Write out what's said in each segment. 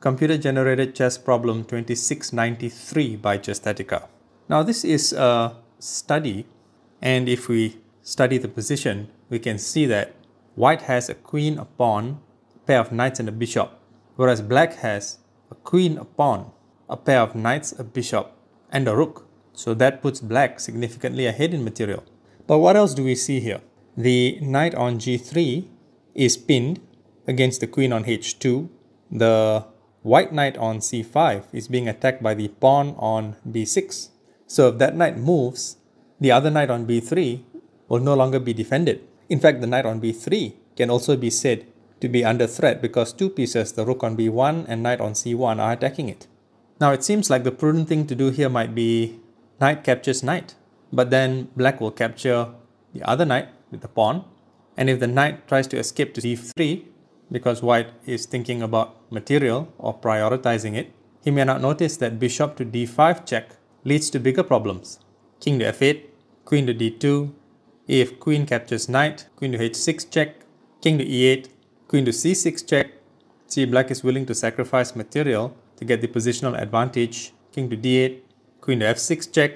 computer generated chess problem 2693 by Chesstatica. Now this is a study and if we study the position we can see that white has a queen, a pawn, a pair of knights and a bishop whereas black has a queen, a pawn, a pair of knights, a bishop and a rook. So that puts black significantly ahead in material. But what else do we see here? The knight on g3 is pinned against the queen on h2. The White knight on c5 is being attacked by the pawn on b6. So if that knight moves, the other knight on b3 will no longer be defended. In fact, the knight on b3 can also be said to be under threat because two pieces, the rook on b1 and knight on c1, are attacking it. Now it seems like the prudent thing to do here might be knight captures knight, but then black will capture the other knight with the pawn, and if the knight tries to escape to d3, because white is thinking about material or prioritizing it, he may not notice that bishop to d5 check leads to bigger problems. King to f8, queen to d2, if queen captures knight, queen to h6 check, king to e8, queen to c6 check. See, black is willing to sacrifice material to get the positional advantage. King to d8, queen to f6 check,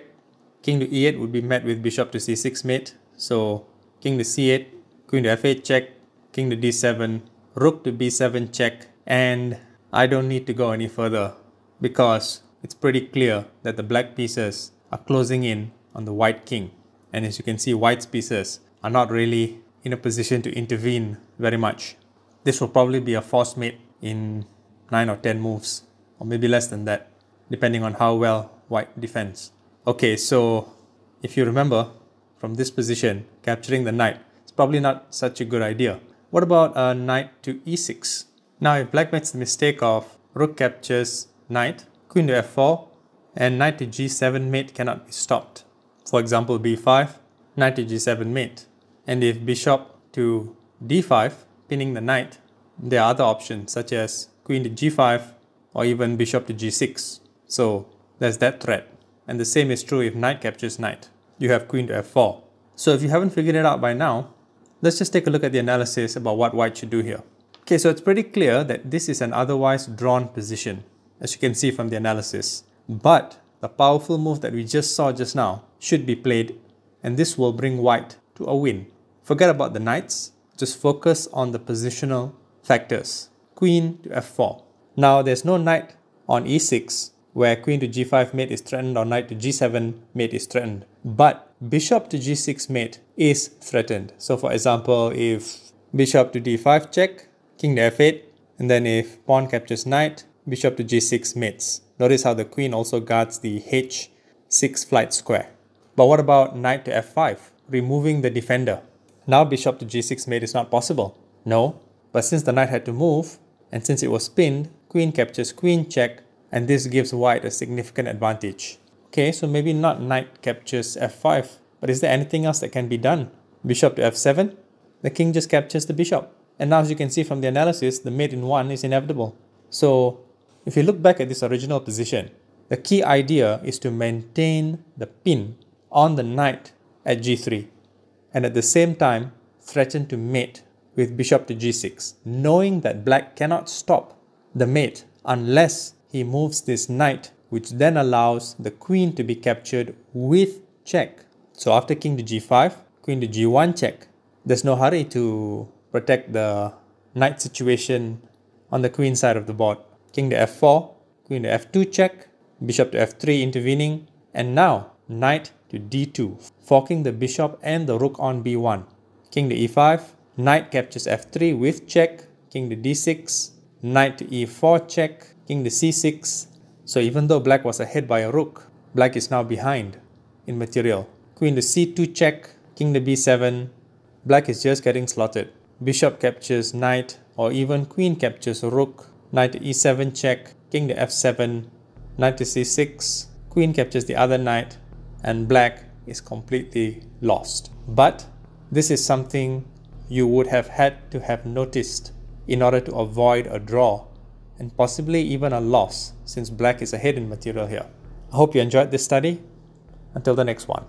king to e8 would be met with bishop to c6 mate. So king to c8, queen to f8 check, king to d7, rook to b7 check and I don't need to go any further because it's pretty clear that the black pieces are closing in on the white king and as you can see white's pieces are not really in a position to intervene very much. This will probably be a force mate in 9 or 10 moves or maybe less than that depending on how well white defends. Okay so if you remember from this position capturing the knight is probably not such a good idea what about a uh, knight to e6? Now if black makes the mistake of rook captures knight, queen to f4, and knight to g7 mate cannot be stopped. For example, b5, knight to g7 mate. And if bishop to d5, pinning the knight, there are other options such as queen to g5 or even bishop to g6. So there's that threat. And the same is true if knight captures knight. You have queen to f4. So if you haven't figured it out by now, Let's just take a look at the analysis about what white should do here. Okay, so it's pretty clear that this is an otherwise drawn position, as you can see from the analysis. But the powerful move that we just saw just now should be played, and this will bring white to a win. Forget about the knights, just focus on the positional factors. Queen to f4. Now there's no knight on e6, where queen to g5 mate is threatened or knight to g7 mate is threatened. But bishop to g6 mate is threatened. So for example, if bishop to d5 check, king to f8, and then if pawn captures knight, bishop to g6 mates. Notice how the queen also guards the h6 flight square. But what about knight to f5, removing the defender? Now bishop to g6 mate is not possible. No, but since the knight had to move, and since it was pinned, queen captures queen check, and this gives white a significant advantage. Okay, so maybe not knight captures f5, but is there anything else that can be done? Bishop to f7, the king just captures the bishop. And now as you can see from the analysis, the mate in 1 is inevitable. So if you look back at this original position, the key idea is to maintain the pin on the knight at g3 and at the same time threaten to mate with bishop to g6, knowing that black cannot stop the mate unless he moves this knight which then allows the queen to be captured with check. So after king to g5, queen to g1 check. There's no hurry to protect the knight situation on the queen side of the board. King to f4, queen to f2 check, bishop to f3 intervening, and now knight to d2, forking the bishop and the rook on b1. King to e5, knight captures f3 with check, king to d6, knight to e4 check, king to c6, so even though black was ahead by a rook, black is now behind in material. Queen to c2 check, king to b7, black is just getting slotted. Bishop captures knight or even queen captures rook, knight to e7 check, king to f7, knight to c6, queen captures the other knight, and black is completely lost. But this is something you would have had to have noticed in order to avoid a draw and possibly even a loss since black is ahead in material here. I hope you enjoyed this study. Until the next one.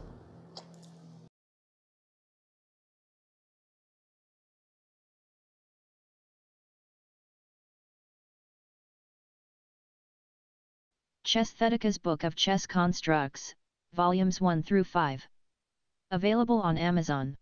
Chesthetica's Book of Chess Constructs, Volumes 1 through 5. Available on Amazon.